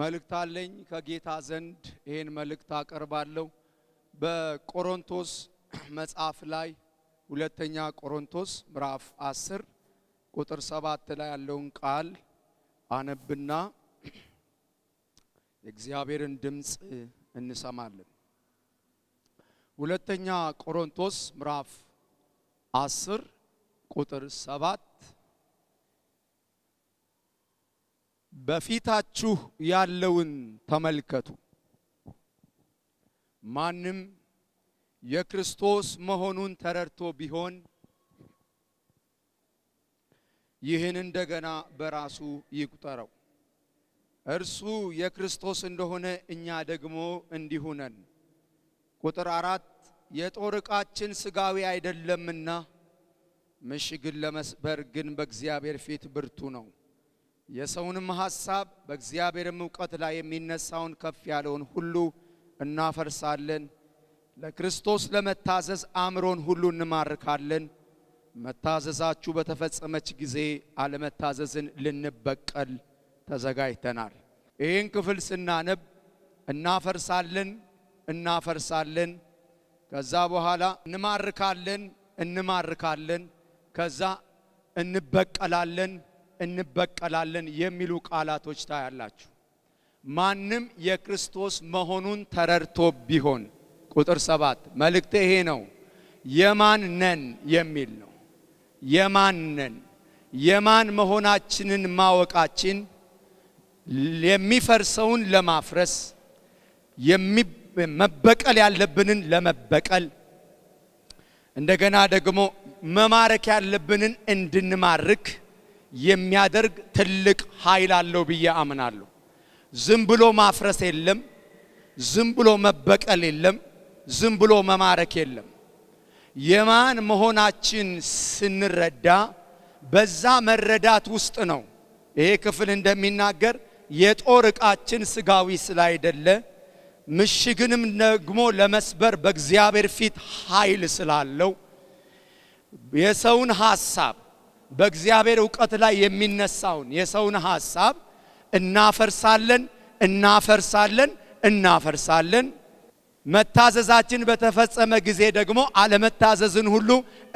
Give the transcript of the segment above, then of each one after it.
መልእክት አለኝ ከጌታ ዘንድ ይህን መልእክት አቀርባለሁ። በቆሮንቶስ መጽሐፍ ላይ ሁለተኛ ቆሮንቶስ ምዕራፍ 10 ቁጥር 7 ላይ ያለውን ቃል አነብና የእግዚአብሔርን ድምፅ እንሰማለን። ሁለተኛ ቆሮንቶስ ምዕራፍ 10 ቁጥር 7 በፊታችሁ ያለውን ተመልከቱ። ማንም የክርስቶስ መሆኑን ተረድቶ ቢሆን ይህን እንደገና በራሱ ይቁጠረው። እርሱ የክርስቶስ እንደሆነ እኛ ደግሞ እንዲሁ ነን። ቁጥር አራት የጦር ዕቃችን ሥጋዊ አይደለምና ምሽግን ለመስበር ግን በእግዚአብሔር ፊት ብርቱ ነው። የሰውንም ሐሳብ በእግዚአብሔርም እውቀት ላይ የሚነሳውን ከፍ ያለውን ሁሉ እናፈርሳለን። ለክርስቶስ ለመታዘዝ አእምሮን ሁሉ እንማርካለን። መታዘዛችሁ በተፈጸመች ጊዜ አለመታዘዝን ልንበቀል ተዘጋጅተናል። ይህን ክፍል ስናነብ እናፈርሳለን፣ እናፈርሳለን፣ ከዛ በኋላ እንማርካለን፣ እንማርካለን፣ ከዛ እንበቀላለን እንበቀላለን የሚሉ ቃላቶች ታያላችሁ። ማንም የክርስቶስ መሆኑን ተረድቶ ቢሆን ቁጥር ሰባት መልእክት ይሄ ነው። የማን ነን የሚል ነው። የማን ነን የማን መሆናችንን ማወቃችን የሚፈርሰውን ለማፍረስ መበቀል ያለብንን ለመበቀል እንደገና ደግሞ መማረክ ያለብንን እንድንማርክ የሚያደርግ ትልቅ ኃይል አለው ብዬ አምናለሁ። ዝም ብሎ ማፍረስ የለም። ዝም ብሎ መበቀል የለም። ዝም ብሎ መማረክ የለም። የማን መሆናችን ስንረዳ በዛ መረዳት ውስጥ ነው ይሄ ክፍል እንደሚናገር የጦር ዕቃችን ስጋዊ ስላይደለ ምሽግንም ደግሞ ለመስበር በእግዚአብሔር ፊት ኃይል ስላለው የሰውን ሐሳብ በእግዚአብሔር እውቀት ላይ የሚነሳውን የሰውን ሐሳብ እናፈርሳለን፣ እናፈርሳለን፣ እናፈርሳለን። መታዘዛችን በተፈጸመ ጊዜ ደግሞ አለመታዘዝን ሁሉ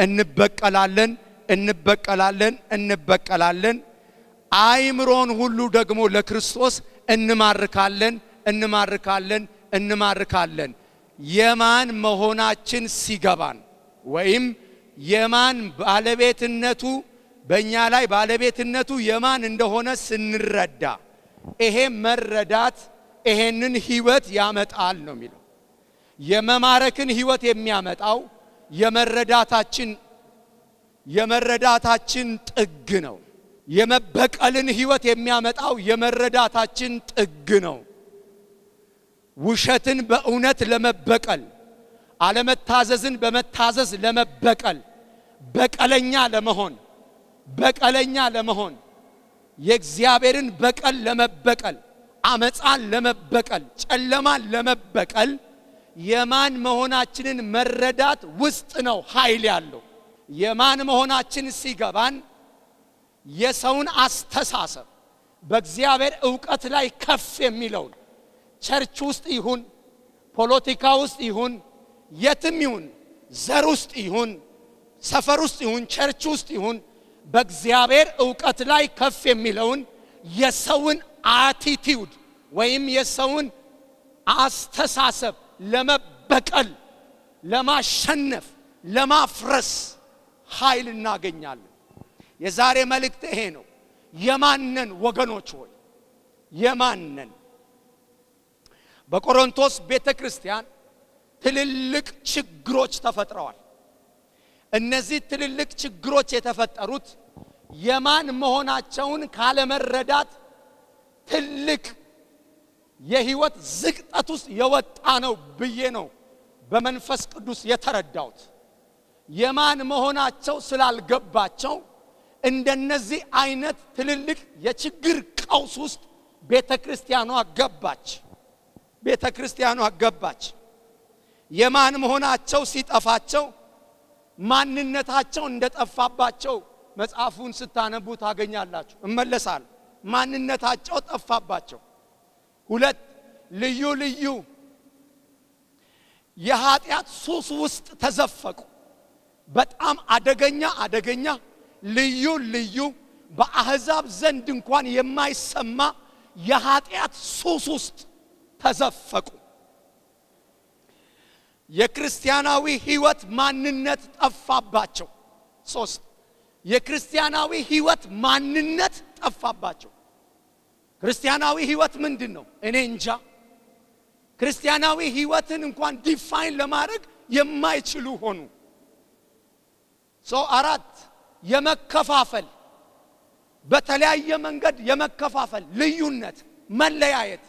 እንበቀላለን፣ እንበቀላለን፣ እንበቀላለን። አይምሮን ሁሉ ደግሞ ለክርስቶስ እንማርካለን፣ እንማርካለን፣ እንማርካለን። የማን መሆናችን ሲገባን ወይም የማን ባለቤትነቱ በእኛ ላይ ባለቤትነቱ የማን እንደሆነ ስንረዳ ይሄ መረዳት ይሄንን ህይወት ያመጣል ነው የሚለው። የመማረክን ህይወት የሚያመጣው የመረዳታችን የመረዳታችን ጥግ ነው። የመበቀልን ህይወት የሚያመጣው የመረዳታችን ጥግ ነው። ውሸትን በእውነት ለመበቀል፣ አለመታዘዝን በመታዘዝ ለመበቀል፣ በቀለኛ ለመሆን በቀለኛ ለመሆን የእግዚአብሔርን በቀል ለመበቀል አመፃን ለመበቀል ጨለማን ለመበቀል የማን መሆናችንን መረዳት ውስጥ ነው ኃይል ያለው። የማን መሆናችን ሲገባን የሰውን አስተሳሰብ በእግዚአብሔር እውቀት ላይ ከፍ የሚለውን ቸርች ውስጥ ይሁን ፖለቲካ ውስጥ ይሁን የትም ይሁን ዘር ውስጥ ይሁን ሰፈር ውስጥ ይሁን ቸርች ውስጥ ይሁን በእግዚአብሔር እውቀት ላይ ከፍ የሚለውን የሰውን አቲቲዩድ ወይም የሰውን አስተሳሰብ ለመበቀል፣ ለማሸነፍ፣ ለማፍረስ ኃይል እናገኛለን። የዛሬ መልእክት ይሄ ነው። የማንን ወገኖች ሆይ የማንን በቆሮንቶስ ቤተ ክርስቲያን ትልልቅ ችግሮች ተፈጥረዋል። እነዚህ ትልልቅ ችግሮች የተፈጠሩት የማን መሆናቸውን ካለመረዳት ትልቅ የህይወት ዝቅጠት ውስጥ የወጣ ነው ብዬ ነው በመንፈስ ቅዱስ የተረዳሁት። የማን መሆናቸው ስላልገባቸው እንደነዚህ አይነት ትልልቅ የችግር ቀውስ ውስጥ ቤተ ክርስቲያኗ ገባች። ቤተ ክርስቲያኗ ገባች። የማን መሆናቸው ሲጠፋቸው ማንነታቸው እንደጠፋባቸው መጽሐፉን ስታነቡ ታገኛላችሁ። እመለሳል። ማንነታቸው ጠፋባቸው። ሁለት ልዩ ልዩ የኃጢአት ሱስ ውስጥ ተዘፈቁ። በጣም አደገኛ አደገኛ ልዩ ልዩ በአሕዛብ ዘንድ እንኳን የማይሰማ የኃጢአት ሱስ ውስጥ ተዘፈቁ። የክርስቲያናዊ ህይወት ማንነት ጠፋባቸው። ሶስት የክርስቲያናዊ ህይወት ማንነት ጠፋባቸው። ክርስቲያናዊ ህይወት ምንድን ነው? እኔ እንጃ። ክርስቲያናዊ ህይወትን እንኳን ዲፋይን ለማድረግ የማይችሉ ሆኑ። ሰው አራት የመከፋፈል በተለያየ መንገድ የመከፋፈል ልዩነት፣ መለያየት፣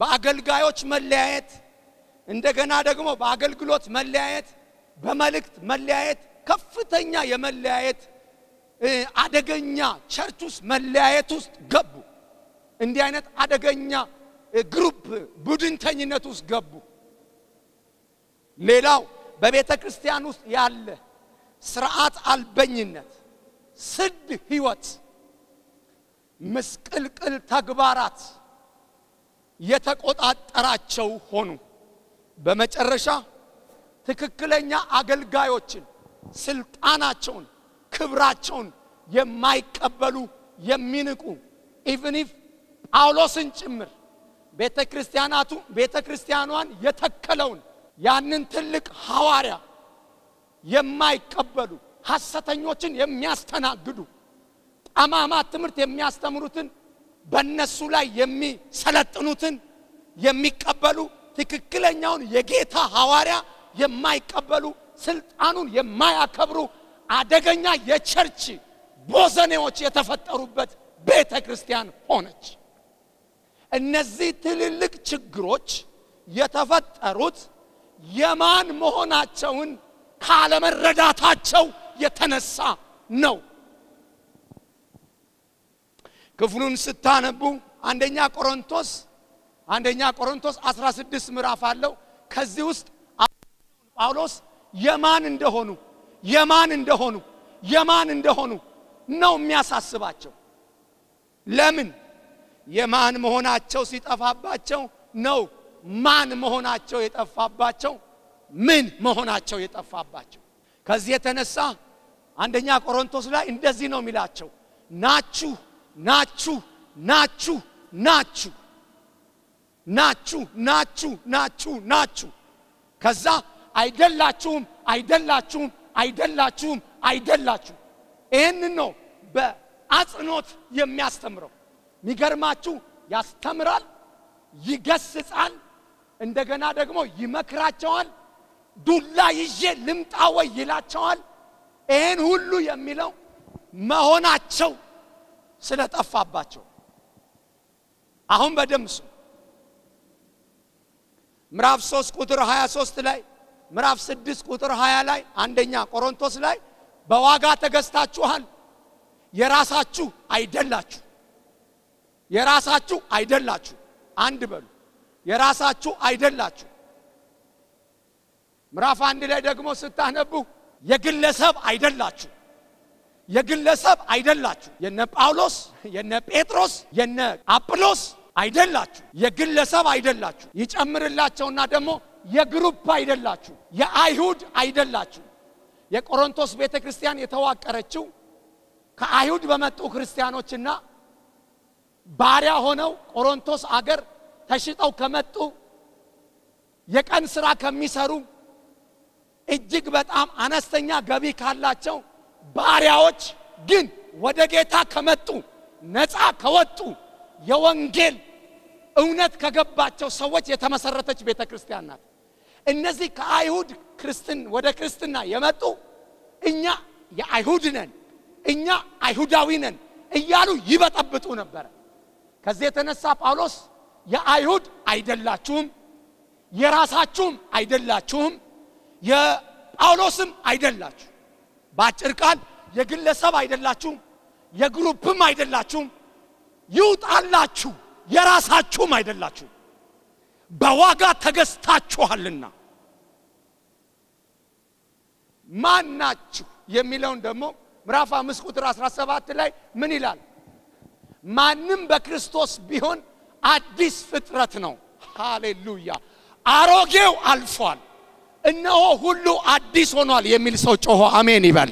በአገልጋዮች መለያየት እንደገና ደግሞ በአገልግሎት መለያየት፣ በመልእክት መለያየት፣ ከፍተኛ የመለያየት አደገኛ ቸርች ውስጥ መለያየት ውስጥ ገቡ። እንዲህ አይነት አደገኛ ግሩፕ ቡድንተኝነት ውስጥ ገቡ። ሌላው በቤተ ክርስቲያን ውስጥ ያለ ስርዓት አልበኝነት፣ ስድ ህይወት፣ ምስቅልቅል ተግባራት የተቆጣጠራቸው ሆኑ። በመጨረሻ ትክክለኛ አገልጋዮችን ስልጣናቸውን፣ ክብራቸውን የማይቀበሉ የሚንቁ ኢቭን ኢፍ ጳውሎስን ጭምር ቤተ ክርስቲያናቱ ቤተ ክርስቲያኗን የተከለውን ያንን ትልቅ ሐዋርያ የማይቀበሉ ሐሰተኞችን የሚያስተናግዱ ጠማማ ትምህርት የሚያስተምሩትን በእነሱ ላይ የሚሰለጥኑትን የሚቀበሉ ትክክለኛውን የጌታ ሐዋርያ የማይቀበሉ ስልጣኑን የማያከብሩ አደገኛ የቸርች ቦዘኔዎች የተፈጠሩበት ቤተ ክርስቲያን ሆነች። እነዚህ ትልልቅ ችግሮች የተፈጠሩት የማን መሆናቸውን ካለመረዳታቸው የተነሳ ነው። ክፍሉን ስታነቡ አንደኛ ቆሮንቶስ አንደኛ ቆሮንቶስ 16 ምዕራፍ አለው። ከዚህ ውስጥ ጳውሎስ የማን እንደሆኑ የማን እንደሆኑ የማን እንደሆኑ ነው የሚያሳስባቸው። ለምን የማን መሆናቸው ሲጠፋባቸው ነው ማን መሆናቸው የጠፋባቸው ምን መሆናቸው የጠፋባቸው። ከዚህ የተነሳ አንደኛ ቆሮንቶስ ላይ እንደዚህ ነው የሚላቸው ናችሁ ናችሁ ናችሁ ናችሁ ናችሁ ናችሁ ናችሁ ናችሁ። ከዛ አይደላችሁም አይደላችሁም አይደላችሁም አይደላችሁ። ይህን ነው በአጽኖት የሚያስተምረው። ሚገርማችሁ ያስተምራል፣ ይገስጻል፣ እንደገና ደግሞ ይመክራቸዋል። ዱላ ይዤ ልምጣ ወይ ይላቸዋል። ይህን ሁሉ የሚለው መሆናቸው ስለጠፋባቸው አሁን በደምብ ምዕራፍ 3 ቁጥር 23 ላይ ምዕራፍ 6 ቁጥር 20 ላይ አንደኛ ቆሮንቶስ ላይ በዋጋ ተገዝታችኋል፣ የራሳችሁ አይደላችሁ። የራሳችሁ አይደላችሁ። አንድ በሉ የራሳችሁ አይደላችሁ። ምዕራፍ አንድ ላይ ደግሞ ስታነቡ የግለሰብ አይደላችሁ የግለሰብ አይደላችሁ። የነ ጳውሎስ፣ የነ ጴጥሮስ፣ የነ አጵሎስ አይደላችሁ፣ የግለሰብ አይደላችሁ። ይጨምርላቸውና ደግሞ የግሩፕ አይደላችሁ፣ የአይሁድ አይደላችሁ። የቆሮንቶስ ቤተ ክርስቲያን የተዋቀረችው ከአይሁድ በመጡ ክርስቲያኖችና ባሪያ ሆነው ቆሮንቶስ አገር ተሽጠው ከመጡ የቀን ስራ ከሚሰሩ እጅግ በጣም አነስተኛ ገቢ ካላቸው ባሪያዎች ግን ወደ ጌታ ከመጡ ነፃ ከወጡ የወንጌል እውነት ከገባቸው ሰዎች የተመሰረተች ቤተ ክርስቲያን ናት እነዚህ ከአይሁድ ክርስትን ወደ ክርስትና የመጡ እኛ የአይሁድ ነን እኛ አይሁዳዊ ነን እያሉ ይበጠብጡ ነበረ ከዚህ የተነሳ ጳውሎስ የአይሁድ አይደላችሁም የራሳችሁም አይደላችሁም የጳውሎስም አይደላችሁ በአጭር ቃል የግለሰብ አይደላችሁም የግሩፕም አይደላችሁም ይውጣላችሁ የራሳችሁም አይደላችሁ በዋጋ ተገዝታችኋልና ማናችሁ የሚለውን ደግሞ ምዕራፍ አምስት ቁጥር 17 ላይ ምን ይላል? ማንም በክርስቶስ ቢሆን አዲስ ፍጥረት ነው። ሃሌሉያ! አሮጌው አልፏል፣ እነሆ ሁሉ አዲስ ሆኗል የሚል ሰው ጮሆ አሜን ይበል።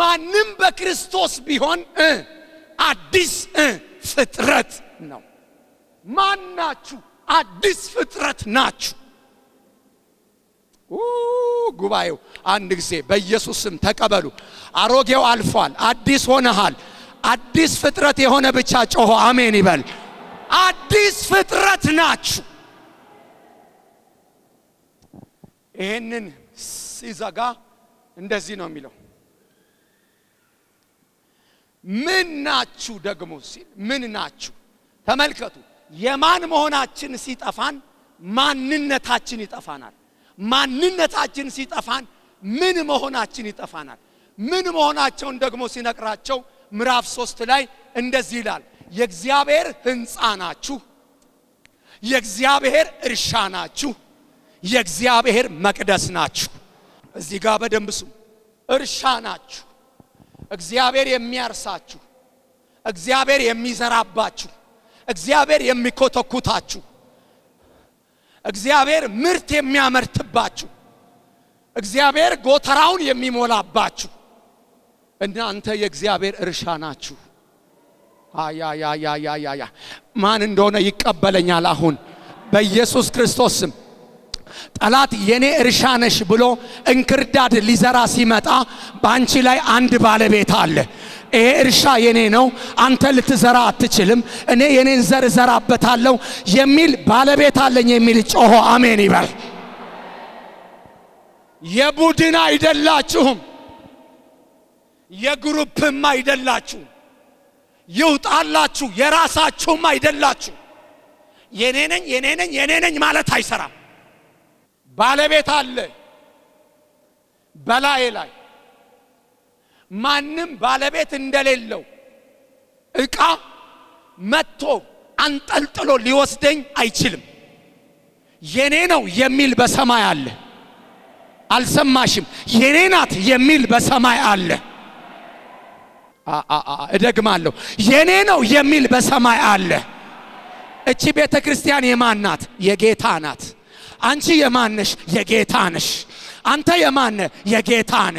ማንም በክርስቶስ ቢሆን አዲስ ፍጥረት ነው ማን ናችሁ አዲስ ፍጥረት ናችሁ ጉባኤው አንድ ጊዜ በኢየሱስ ስም ተቀበሉ አሮጌው አልፏል አዲስ ሆነሃል አዲስ ፍጥረት የሆነ ብቻ ጮሆ አሜን ይበል አዲስ ፍጥረት ናችሁ ይህንን ሲዘጋ እንደዚህ ነው የሚለው ምን ናችሁ ደግሞ ሲል ምን ናችሁ ተመልከቱ የማን መሆናችን ሲጠፋን ማንነታችን ይጠፋናል ማንነታችን ሲጠፋን ምን መሆናችን ይጠፋናል ምን መሆናቸውን ደግሞ ሲነቅራቸው ምዕራፍ ሶስት ላይ እንደዚህ ይላል የእግዚአብሔር ህንፃ ናችሁ የእግዚአብሔር እርሻ ናችሁ የእግዚአብሔር መቅደስ ናችሁ እዚህ ጋር በደንብ ስሙ እርሻ ናችሁ እግዚአብሔር የሚያርሳችሁ፣ እግዚአብሔር የሚዘራባችሁ፣ እግዚአብሔር የሚኮተኩታችሁ፣ እግዚአብሔር ምርት የሚያመርትባችሁ፣ እግዚአብሔር ጎተራውን የሚሞላባችሁ እናንተ የእግዚአብሔር እርሻ ናችሁ። አያያያያያያ ማን እንደሆነ ይቀበለኛል አሁን በኢየሱስ ክርስቶስ ስም ጠላት የኔ እርሻ ነሽ ብሎ እንክርዳድ ሊዘራ ሲመጣ በአንቺ ላይ አንድ ባለቤት አለ። ይሄ እርሻ የኔ ነው፣ አንተ ልትዘራ አትችልም፣ እኔ የኔን ዘር እዘራበታለሁ የሚል ባለቤት አለኝ የሚል ጮሆ አሜን ይበል። የቡድን አይደላችሁም፣ የግሩፕም አይደላችሁም፣ ይውጣላችሁ የራሳችሁም አይደላችሁ። የኔ ነኝ የኔ ነኝ የኔ ነኝ ማለት አይሰራም። ባለቤት አለ በላዬ ላይ ማንም ባለቤት እንደሌለው እቃ መጥቶ አንጠልጥሎ ሊወስደኝ አይችልም። የኔ ነው የሚል በሰማይ አለ። አልሰማሽም? የኔ ናት የሚል በሰማይ አለ። እደግማለሁ፣ የኔ ነው የሚል በሰማይ አለ። እቺ ቤተ ክርስቲያን የማን ናት? የጌታ ናት። አንቺ የማነሽ? የጌታ ነሽ። አንተ የማነ? የጌታ ነ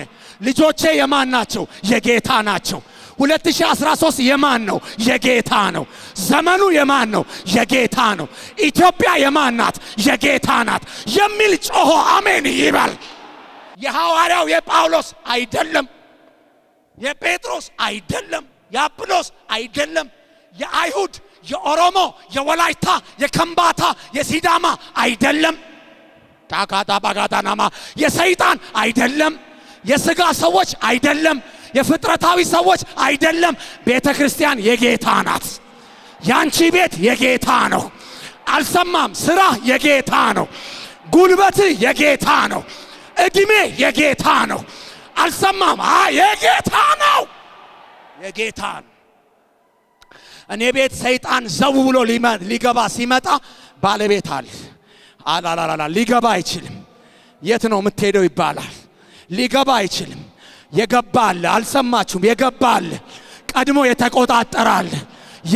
ልጆቼ የማን ናቸው? የጌታ ናቸው። 2013 የማን ነው? የጌታ ነው። ዘመኑ የማን ነው? የጌታ ነው። ኢትዮጵያ የማን ናት? የጌታ ናት የሚል ጮሆ አሜን ይበል። የሐዋርያው የጳውሎስ አይደለም፣ የጴጥሮስ አይደለም፣ የአጵሎስ አይደለም፣ የአይሁድ የኦሮሞ፣ የወላይታ፣ የከምባታ፣ የሲዳማ አይደለም። ታካታ ባጋታ ናማ የሰይጣን አይደለም፣ የስጋ ሰዎች አይደለም፣ የፍጥረታዊ ሰዎች አይደለም። ቤተ ክርስቲያን የጌታ ናት። ያንቺ ቤት የጌታ ነው። አልሰማም። ስራ የጌታ ነው። ጉልበት የጌታ ነው። እድሜ የጌታ ነው። አልሰማም። የጌታ ነው። የጌታ ነው። እኔ ቤት ሰይጣን ዘው ብሎ ሊገባ ሲመጣ ባለቤት አለ አላላላላ ሊገባ አይችልም። የት ነው የምትሄደው ይባላል። ሊገባ አይችልም። የገባ አለ። አልሰማችሁም? የገባ አለ። ቀድሞ የተቆጣጠረ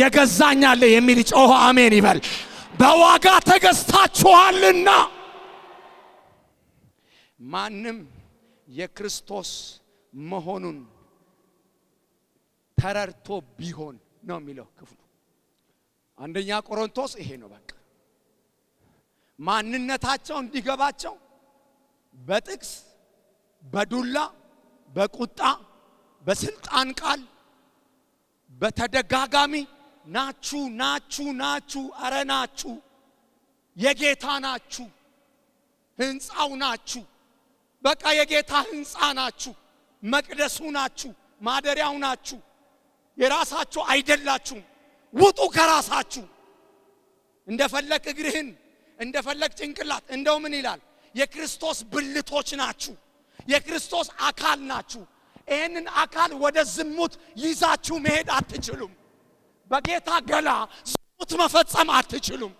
የገዛኛለ የሚል ጮሆ አሜን ይበል። በዋጋ ተገዝታችኋልና ማንም የክርስቶስ መሆኑን ተረድቶ ቢሆን ነው የሚለው ክፍሉ። አንደኛ ቆሮንቶስ ይሄ ነው በቃ ማንነታቸው እንዲገባቸው በጥቅስ በዱላ በቁጣ በስልጣን ቃል በተደጋጋሚ ናችሁ ናችሁ ናችሁ አረ ናችሁ የጌታ ናችሁ ህንፃው ናችሁ በቃ የጌታ ህንፃ ናችሁ መቅደሱ ናችሁ ማደሪያው ናችሁ የራሳችሁ አይደላችሁም ውጡ ከራሳችሁ እንደፈለክ እግርህን እንደፈለግ ጭንቅላት እንደው ምን ይላል የክርስቶስ ብልቶች ናችሁ የክርስቶስ አካል ናችሁ ይህንን አካል ወደ ዝሙት ይዛችሁ መሄድ አትችሉም በጌታ ገላ ዝሙት መፈጸም አትችሉም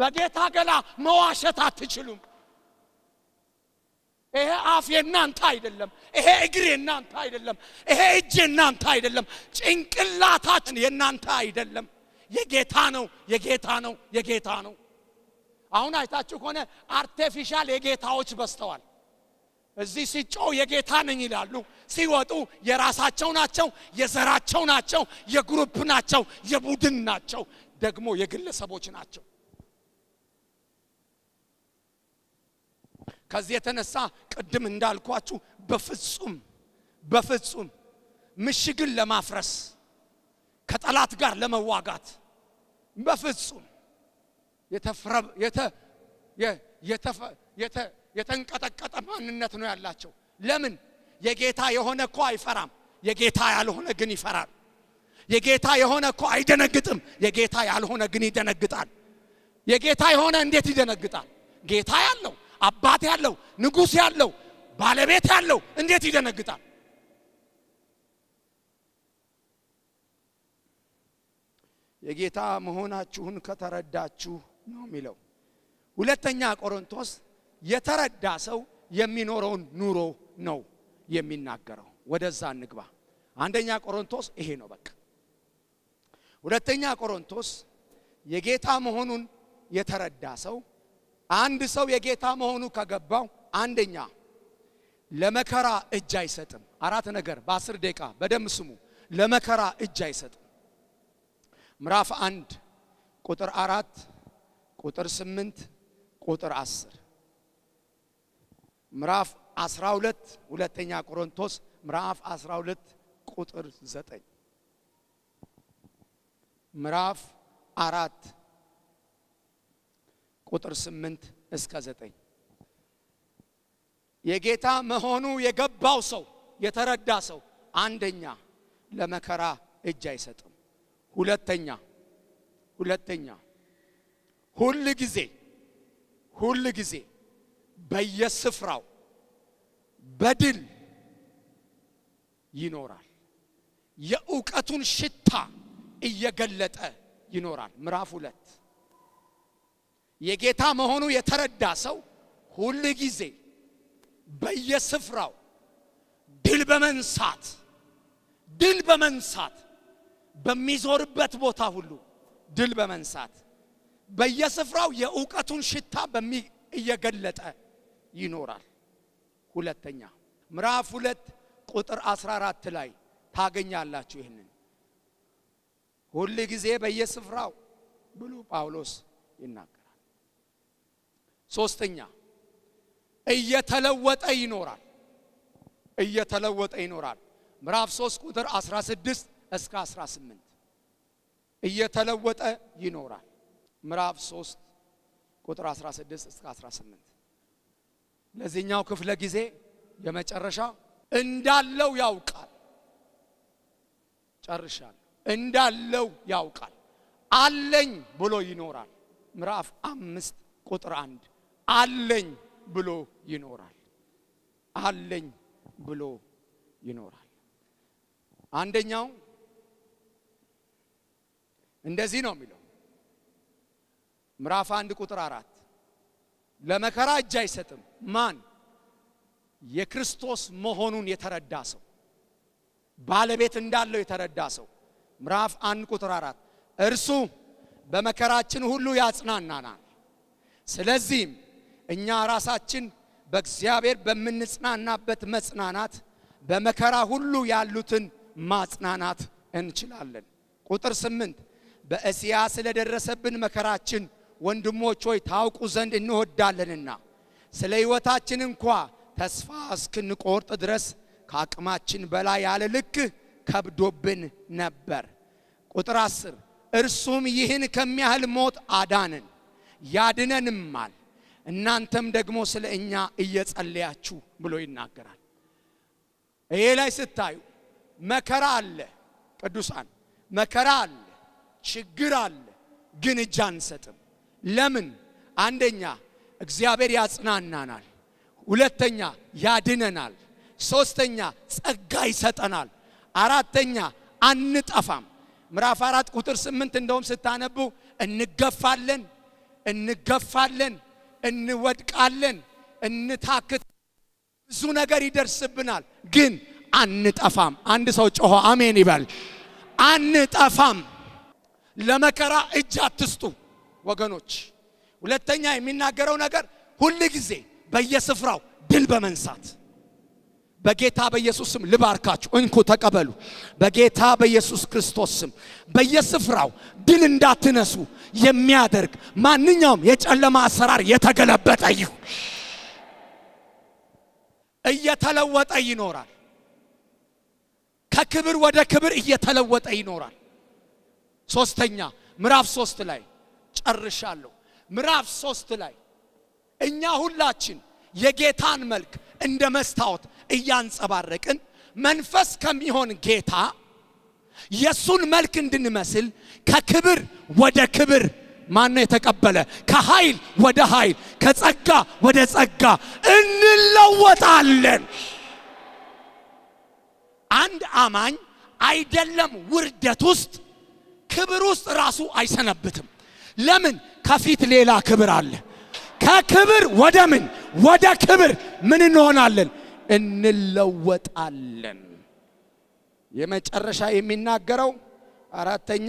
በጌታ ገላ መዋሸት አትችሉም ይሄ አፍ የእናንተ አይደለም ይሄ እግር የእናንተ አይደለም ይሄ እጅ የእናንተ አይደለም ጭንቅላታችን የእናንተ አይደለም የጌታ ነው የጌታ ነው የጌታ ነው አሁን አይታችሁ ከሆነ አርቴፊሻል የጌታዎች በስተዋል እዚህ ሲጮው የጌታ ነኝ ይላሉ ሲወጡ የራሳቸው ናቸው የዘራቸው ናቸው የግሩፕ ናቸው የቡድን ናቸው ደግሞ የግለሰቦች ናቸው ከዚህ የተነሳ ቅድም እንዳልኳችሁ በፍጹም በፍጹም ምሽግን ለማፍረስ ከጠላት ጋር ለመዋጋት በፍጹም የተንቀጠቀጠ ማንነት ነው ያላቸው። ለምን? የጌታ የሆነ እኮ አይፈራም፣ የጌታ ያልሆነ ግን ይፈራል። የጌታ የሆነ እኮ አይደነግጥም፣ የጌታ ያልሆነ ግን ይደነግጣል። የጌታ የሆነ እንዴት ይደነግጣል? ጌታ ያለው አባት ያለው ንጉሥ ያለው ባለቤት ያለው እንዴት ይደነግጣል? የጌታ መሆናችሁን ከተረዳችሁ ነው የሚለው። ሁለተኛ ቆሮንቶስ የተረዳ ሰው የሚኖረውን ኑሮ ነው የሚናገረው። ወደዛ እንግባ። አንደኛ ቆሮንቶስ ይሄ ነው በቃ። ሁለተኛ ቆሮንቶስ የጌታ መሆኑን የተረዳ ሰው አንድ ሰው የጌታ መሆኑ ከገባው አንደኛ ለመከራ እጅ አይሰጥም። አራት ነገር በአስር ደቂቃ በደም ስሙ። ለመከራ እጅ አይሰጥም። ምዕራፍ አንድ ቁጥር አራት ቁጥር ስምንት ቁጥር አስር ምዕራፍ አስራ ሁለት ሁለተኛ ቆሮንቶስ ምዕራፍ አስራ ሁለት ቁጥር ዘጠኝ ምዕራፍ አራት ቁጥር ስምንት እስከ ዘጠኝ የጌታ መሆኑ የገባው ሰው የተረዳ ሰው አንደኛ ለመከራ እጅ አይሰጥም። ሁለተኛ ሁለተኛ ሁል ጊዜ ሁል ጊዜ በየስፍራው በድል ይኖራል። የእውቀቱን ሽታ እየገለጠ ይኖራል። ምዕራፍ ሁለት የጌታ መሆኑ የተረዳ ሰው ሁል ጊዜ በየስፍራው ድል በመንሳት ድል በመንሳት በሚዞርበት ቦታ ሁሉ ድል በመንሳት በየስፍራው የእውቀቱን ሽታ በሚ እየገለጠ ይኖራል። ሁለተኛ ምዕራፍ ሁለት ቁጥር 14 ላይ ታገኛላችሁ። ይህንን ሁል ጊዜ በየስፍራው ብሎ ጳውሎስ ይናገራል። ሶስተኛ እየተለወጠ ይኖራል እየተለወጠ ይኖራል። ምዕራፍ 3 ቁጥር 16 እስከ 18 እየተለወጠ ይኖራል። ምዕራፍ 3 ቁጥር 16 እስከ 18 ለዚህኛው ክፍለ ጊዜ የመጨረሻ እንዳለው ያውቃል። ጨርሻል እንዳለው ያውቃል። አለኝ ብሎ ይኖራል። ምዕራፍ አምስት ቁጥር አንድ አለኝ ብሎ ይኖራል። አለኝ ብሎ ይኖራል። አንደኛው እንደዚህ ነው የሚለው ምዕራፍ አንድ ቁጥር አራት ለመከራ እጅ አይሰጥም ማን የክርስቶስ መሆኑን የተረዳ ሰው ባለቤት እንዳለው የተረዳ ሰው ምዕራፍ አንድ ቁጥር አራት እርሱ በመከራችን ሁሉ ያጽናናናል ስለዚህም እኛ ራሳችን በእግዚአብሔር በምንጽናናበት መጽናናት በመከራ ሁሉ ያሉትን ማጽናናት እንችላለን ቁጥር ስምንት በእስያ ስለደረሰብን መከራችን ወንድሞች ሆይ ታውቁ ዘንድ እንወዳለንና ስለ ሕይወታችን እንኳ ተስፋ እስክንቆርጥ ድረስ ከአቅማችን በላይ ያለ ልክ ከብዶብን ነበር። ቁጥር አስር እርሱም ይህን ከሚያህል ሞት አዳንን ያድነንማል፣ እናንተም ደግሞ ስለ እኛ እየጸለያችሁ ብሎ ይናገራል። ይሄ ላይ ስታዩ መከራ አለ፣ ቅዱሳን መከራ አለ። ችግር አለ፣ ግን እጅ አንሰጥም። ለምን? አንደኛ እግዚአብሔር ያጽናናናል፣ ሁለተኛ ያድነናል፣ ሶስተኛ ጸጋ ይሰጠናል፣ አራተኛ አንጠፋም። ምዕራፍ አራት ቁጥር ስምንት እንደውም ስታነቡ እንገፋለን፣ እንገፋለን፣ እንወድቃለን፣ እንታክት ብዙ ነገር ይደርስብናል፣ ግን አንጠፋም። አንድ ሰው ጮሆ አሜን ይበል። አንጠፋም። ለመከራ እጅ አትስጡ ወገኖች ሁለተኛ የሚናገረው ነገር ሁል ጊዜ በየስፍራው ድል በመንሳት በጌታ በኢየሱስ ስም ልባርካችሁ እንኩ ተቀበሉ በጌታ በኢየሱስ ክርስቶስ ስም በየስፍራው ድል እንዳትነሱ የሚያደርግ ማንኛውም የጨለማ አሰራር የተገለበጠ ይሁ እየተለወጠ ይኖራል ከክብር ወደ ክብር እየተለወጠ ይኖራል ሶስተኛ ምዕራፍ ሶስት ላይ ጨርሻለሁ። ምዕራፍ ሶስት ላይ እኛ ሁላችን የጌታን መልክ እንደ መስታወት እያንጸባረቅን መንፈስ ከሚሆን ጌታ የእሱን መልክ እንድንመስል ከክብር ወደ ክብር ማን የተቀበለ? ከኃይል ወደ ኃይል፣ ከጸጋ ወደ ጸጋ እንለወጣለን። አንድ አማኝ አይደለም ውርደት ውስጥ ክብር ውስጥ ራሱ አይሰነብትም። ለምን? ከፊት ሌላ ክብር አለ። ከክብር ወደ ምን ወደ ክብር ምን እንሆናለን? እንለወጣለን። የመጨረሻ የሚናገረው አራተኛ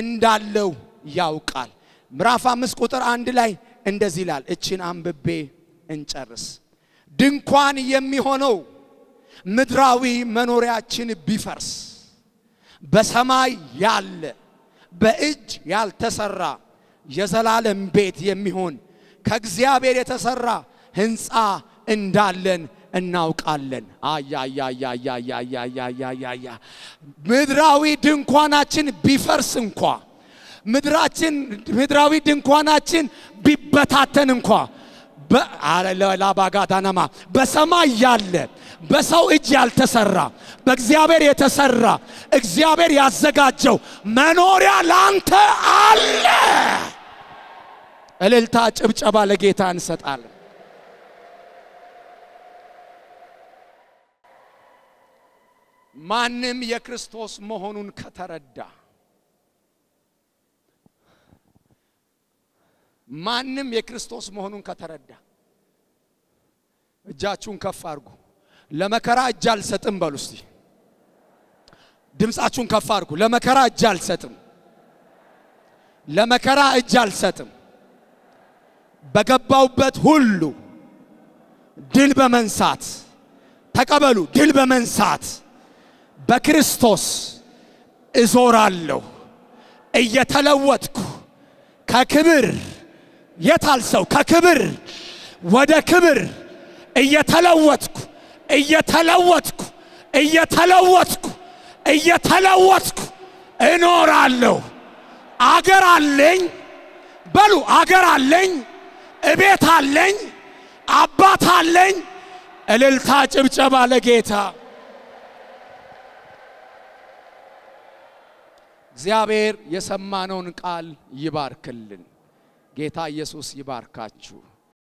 እንዳለው ያውቃል። ምዕራፍ አምስት ቁጥር አንድ ላይ እንደዚህ ይላል። እችን አንብቤ እንጨርስ። ድንኳን የሚሆነው ምድራዊ መኖሪያችን ቢፈርስ በሰማይ ያለ በእጅ ያልተሰራ የዘላለም ቤት የሚሆን ከእግዚአብሔር የተሰራ ህንፃ እንዳለን እናውቃለን። አያያያያያያያያያ ምድራዊ ድንኳናችን ቢፈርስ እንኳ ምድራችን ምድራዊ ድንኳናችን ቢበታተን እንኳ ላባጋዳናማ በሰማይ ያለ በሰው እጅ ያልተሰራ በእግዚአብሔር የተሰራ እግዚአብሔር ያዘጋጀው መኖሪያ ላንተ አለ። እልልታ፣ ጭብጨባ ለጌታ እንሰጣለን። ማንም የክርስቶስ መሆኑን ከተረዳ ማንም የክርስቶስ መሆኑን ከተረዳ እጃችሁን ከፍ አድርጉ። ለመከራ እጅ አልሰጥም በሉ እስቲ። ድምፃችሁን ከፍ አድርጉ። ለመከራ እጅ አልሰጥም፣ ለመከራ እጅ አልሰጥም። በገባውበት ሁሉ ድል በመንሳት ተቀበሉ። ድል በመንሳት በክርስቶስ እዞራለሁ እየተለወጥኩ ከክብር የታልሰው ከክብር ወደ ክብር እየተለወጥኩ እየተለወጥኩ እየተለወጥኩ እየተለወጥኩ እኖራለሁ። አገር አለኝ በሉ፣ አገር አለኝ፣ እቤት አለኝ፣ አባት አለኝ። እልልታ ጭብጨባ ለጌታ እግዚአብሔር የሰማነውን ቃል ይባርክልን። ጌታ ኢየሱስ ይባርካችሁ።